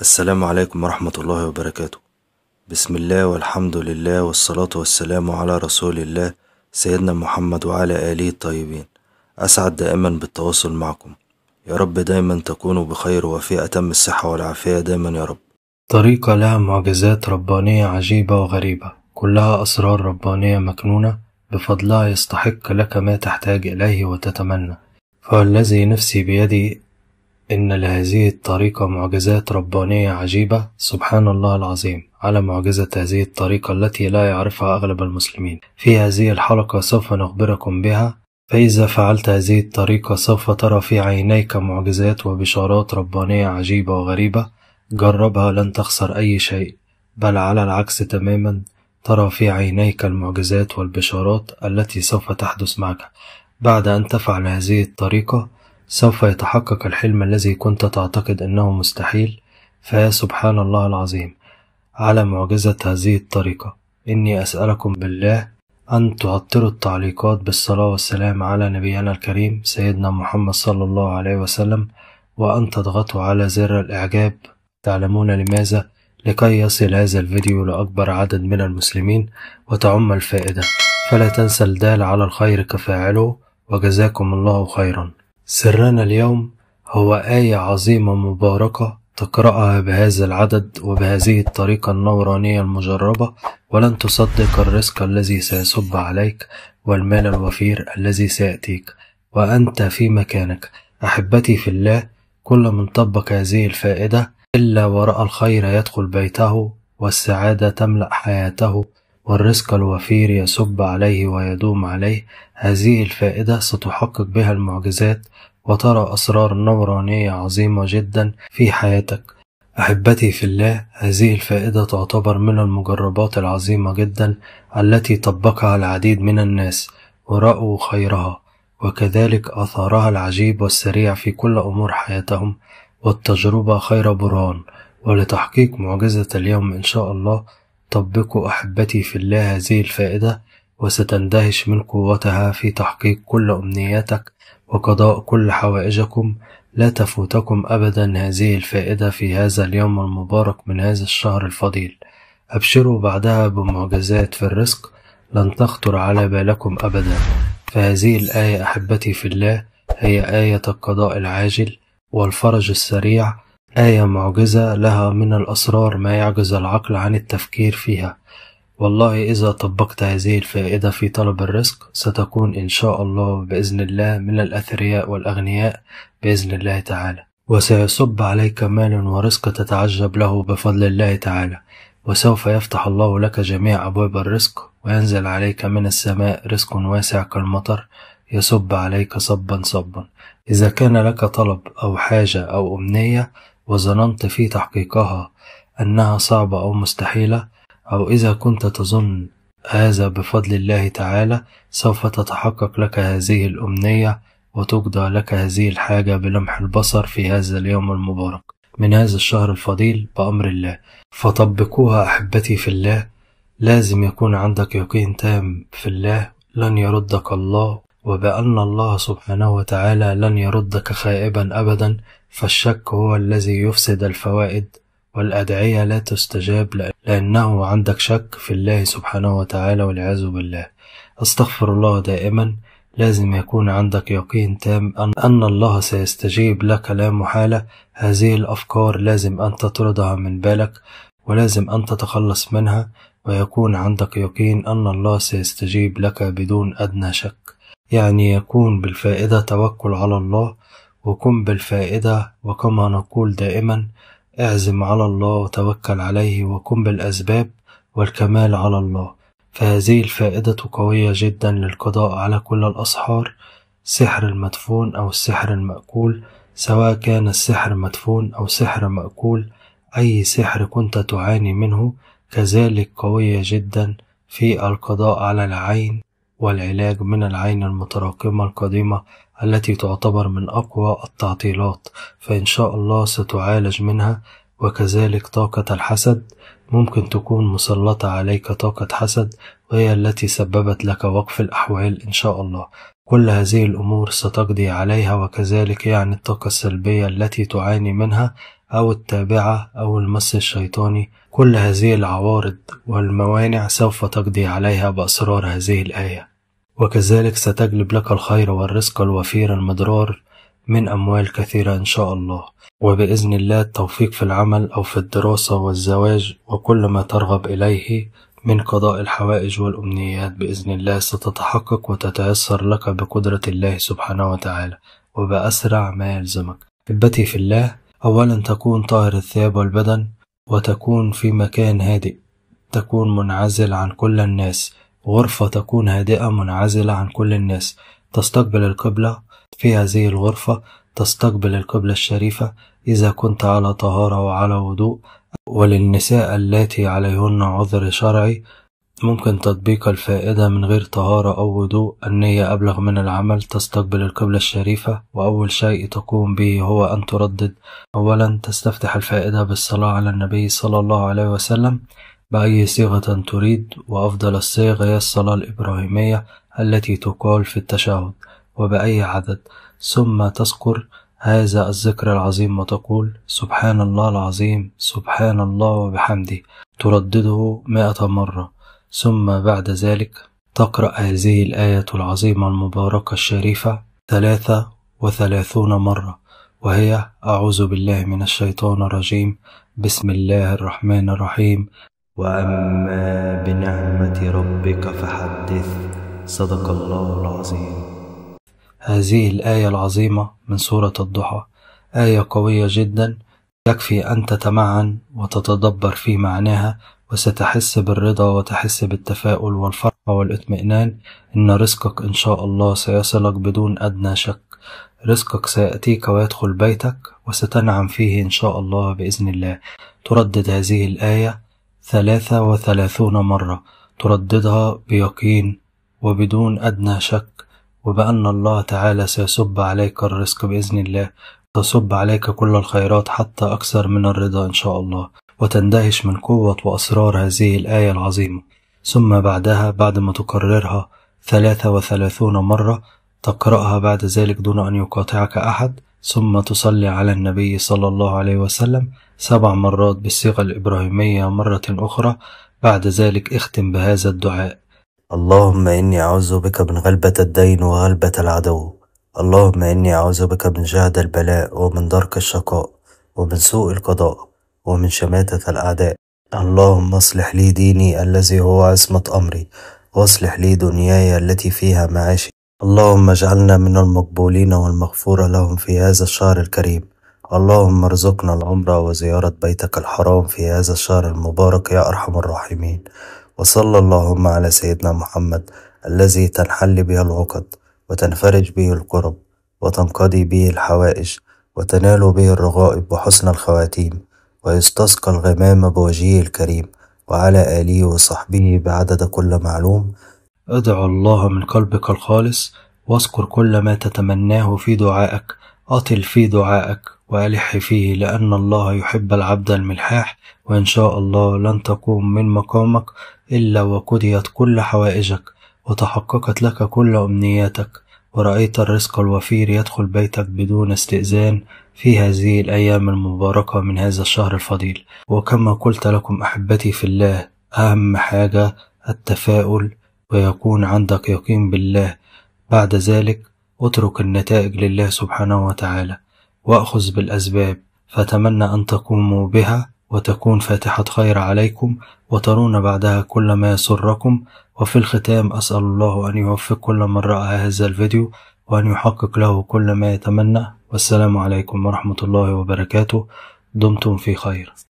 السلام عليكم ورحمة الله وبركاته بسم الله والحمد لله والصلاة والسلام على رسول الله سيدنا محمد وعلى آله الطيبين أسعد دائما بالتواصل معكم يا رب دايما تكونوا بخير وفي أتم الصحة والعافية دايما يا رب طريقة لها معجزات ربانية عجيبة وغريبة كلها أسرار ربانية مكنونة بفضلها يستحق لك ما تحتاج إليه وتتمنى فالذي نفسي بيدي إن لهذه الطريقة معجزات ربانية عجيبة سبحان الله العظيم على معجزة هذه الطريقة التي لا يعرفها أغلب المسلمين في هذه الحلقة سوف نخبركم بها فإذا فعلت هذه الطريقة سوف ترى في عينيك معجزات وبشارات ربانية عجيبة وغريبة جربها لن تخسر أي شيء بل على العكس تماما ترى في عينيك المعجزات والبشارات التي سوف تحدث معك بعد أن تفعل هذه الطريقة سوف يتحقق الحلم الذي كنت تعتقد أنه مستحيل فيا سبحان الله العظيم على معجزة هذه الطريقة إني أسألكم بالله أن تعطروا التعليقات بالصلاة والسلام على نبينا الكريم سيدنا محمد صلى الله عليه وسلم وأن تضغطوا على زر الإعجاب تعلمون لماذا لكي يصل هذا الفيديو لأكبر عدد من المسلمين وتعم الفائدة فلا تنسى الدال على الخير كفاعله وجزاكم الله خيراً سرنا اليوم هو آية عظيمة مباركة تقرأها بهذا العدد وبهذه الطريقة النورانية المجربة ولن تصدق الرزق الذي سيصب عليك والمال الوفير الذي سيأتيك وأنت في مكانك أحبتي في الله كل من طبق هذه الفائدة إلا ورأى الخير يدخل بيته والسعادة تملأ حياته والرزق الوفير يصب عليه ويدوم عليه هذه الفائدة ستحقق بها المعجزات وترى أسرار نورانية عظيمة جدا في حياتك أحبتي في الله هذه الفائدة تعتبر من المجربات العظيمة جدا التي طبقها العديد من الناس ورأوا خيرها وكذلك أثارها العجيب والسريع في كل أمور حياتهم والتجربة خير برهان ولتحقيق معجزة اليوم إن شاء الله طبقوا أحبتي في الله هذه الفائدة وستندهش من قوتها في تحقيق كل أمنياتك وقضاء كل حوائجكم لا تفوتكم أبدا هذه الفائدة في هذا اليوم المبارك من هذا الشهر الفضيل أبشروا بعدها بمعجزات في الرزق لن تخطر على بالكم أبدا فهذه الآية أحبتي في الله هي آية القضاء العاجل والفرج السريع آية معجزة لها من الأسرار ما يعجز العقل عن التفكير فيها والله إذا طبقت هذه الفائدة في طلب الرزق ستكون إن شاء الله بإذن الله من الأثرياء والأغنياء بإذن الله تعالى وسيصب عليك مال ورزق تتعجب له بفضل الله تعالى وسوف يفتح الله لك جميع أبواب الرزق وينزل عليك من السماء رزق واسع كالمطر يصب عليك صبا صبا إذا كان لك طلب أو حاجة أو أمنية وظننت في تحقيقها أنها صعبة أو مستحيلة أو إذا كنت تظن هذا بفضل الله تعالى سوف تتحقق لك هذه الأمنية وتقضى لك هذه الحاجة بلمح البصر في هذا اليوم المبارك من هذا الشهر الفضيل بأمر الله فطبقوها أحبتي في الله لازم يكون عندك يقين تام في الله لن يردك الله وبأن الله سبحانه وتعالى لن يردك خائبا أبدا فالشك هو الذي يفسد الفوائد والأدعية لا تستجاب لأنه عندك شك في الله سبحانه وتعالى والعياذ بالله استغفر الله دائما لازم يكون عندك يقين تام أن الله سيستجيب لك لا محالة هذه الأفكار لازم أن تطردها من بالك ولازم أن تتخلص منها ويكون عندك يقين أن الله سيستجيب لك بدون أدنى شك يعني يكون بالفائدة توكل على الله وكن بالفائدة وكما نقول دائما اعزم على الله وتوكل عليه وكن بالأسباب والكمال على الله فهذه الفائدة قوية جدا للقضاء على كل الأسحار سحر المدفون أو السحر المأكول سواء كان السحر مدفون أو سحر مأكول أي سحر كنت تعاني منه كذلك قوية جدا في القضاء على العين والعلاج من العين المتراكمة القديمة التي تعتبر من أقوى التعطيلات فإن شاء الله ستعالج منها وكذلك طاقة الحسد ممكن تكون مسلطة عليك طاقة حسد وهي التي سببت لك وقف الأحوال إن شاء الله كل هذه الأمور ستقضي عليها وكذلك يعني الطاقة السلبية التي تعاني منها أو التابعة أو المس الشيطاني كل هذه العوارض والموانع سوف تقضي عليها بأسرار هذه الآية وكذلك ستجلب لك الخير والرزق الوفير المدرار من أموال كثيرة إن شاء الله وبإذن الله التوفيق في العمل أو في الدراسة والزواج وكل ما ترغب إليه من قضاء الحوائج والأمنيات بإذن الله ستتحقق وتتيسر لك بقدرة الله سبحانه وتعالى وبأسرع ما يلزمك. حبتي في الله أولا تكون طاهر الثياب والبدن وتكون في مكان هادئ تكون منعزل عن كل الناس غرفة تكون هادئة منعزلة عن كل الناس تستقبل القبلة في هذه الغرفة تستقبل القبلة الشريفة إذا كنت على طهارة وعلى وضوء وللنساء اللاتي عليهن عذر شرعي ممكن تطبيق الفائدة من غير طهارة أو وضوء النية أبلغ من العمل تستقبل القبلة الشريفة وأول شيء تقوم به هو أن تردد أولا تستفتح الفائدة بالصلاة على النبي صلى الله عليه وسلم بأي صيغة تريد وأفضل الصيغ هي الصلاة الإبراهيمية التي تقال في التشهد وبأي عدد ثم تذكر هذا الذكر العظيم وتقول سبحان الله العظيم سبحان الله وبحمده تردده مائة مرة ثم بعد ذلك تقرأ هذه الآية العظيمة المباركة الشريفة ثلاثة وثلاثون مرة وهي أعوذ بالله من الشيطان الرجيم بسم الله الرحمن الرحيم وأما بنعمة ربك فحدث صدق الله العظيم هذه الآية العظيمة من سورة الضحى آية قوية جدا يكفي أن تتمعن وتتدبر في معناها وستحس بالرضا وتحس بالتفاؤل والفرح والاطمئنان إن رزقك إن شاء الله سيصلك بدون أدنى شك رزقك سيأتيك ويدخل بيتك وستنعم فيه إن شاء الله بإذن الله تردد هذه الآية ثلاثة وثلاثون مرة ترددها بيقين وبدون أدنى شك وبأن الله تعالى سيصب عليك الرزق بإذن الله تصب عليك كل الخيرات حتى أكثر من الرضا إن شاء الله وتندهش من قوة وأسرار هذه الآية العظيمة ثم بعدها بعد ما تكررها ثلاثة وثلاثون مرة تقرأها بعد ذلك دون أن يقاطعك أحد ثم تصلي على النبي صلى الله عليه وسلم سبع مرات بالصيغة الإبراهيمية مرة أخرى بعد ذلك اختم بهذا الدعاء اللهم إني أعوذ بك من غلبة الدين وغلبة العدو اللهم إني أعوذ بك من جهد البلاء ومن درك الشقاء ومن سوء القضاء ومن شماتة الأعداء اللهم اصلح لي ديني الذي هو عصمة أمري واصلح لي دنياي التي فيها معاشي اللهم اجعلنا من المقبولين والمغفور لهم في هذا الشهر الكريم اللهم ارزقنا العمرة وزيارة بيتك الحرام في هذا الشهر المبارك يا أرحم الراحمين وصلى اللهم على سيدنا محمد الذي تنحل به العقد وتنفرج به الكرب وتنقضي به الحوائج وتنال به الرغائب وحسن الخواتيم ويستسقى الغمام بوجهه الكريم وعلى آله وصحبه بعدد كل معلوم ادع الله من قلبك الخالص واذكر كل ما تتمناه في دعائك أطل في دعائك وألح فيه لأن الله يحب العبد الملحاح وإن شاء الله لن تقوم من مقامك إلا وقضيت كل حوائجك وتحققت لك كل أمنياتك ورأيت الرزق الوفير يدخل بيتك بدون استئذان في هذه الأيام المباركة من هذا الشهر الفضيل وكما قلت لكم أحبتي في الله أهم حاجة التفاؤل ويكون عندك يقين بالله بعد ذلك اترك النتائج لله سبحانه وتعالى وأخذ بالأسباب فأتمنى أن تقوموا بها وتكون فاتحة خير عليكم وترون بعدها كل ما يسركم وفي الختام أسأل الله أن يوفق كل من رأى هذا الفيديو وأن يحقق له كل ما يتمنى والسلام عليكم ورحمة الله وبركاته دمتم في خير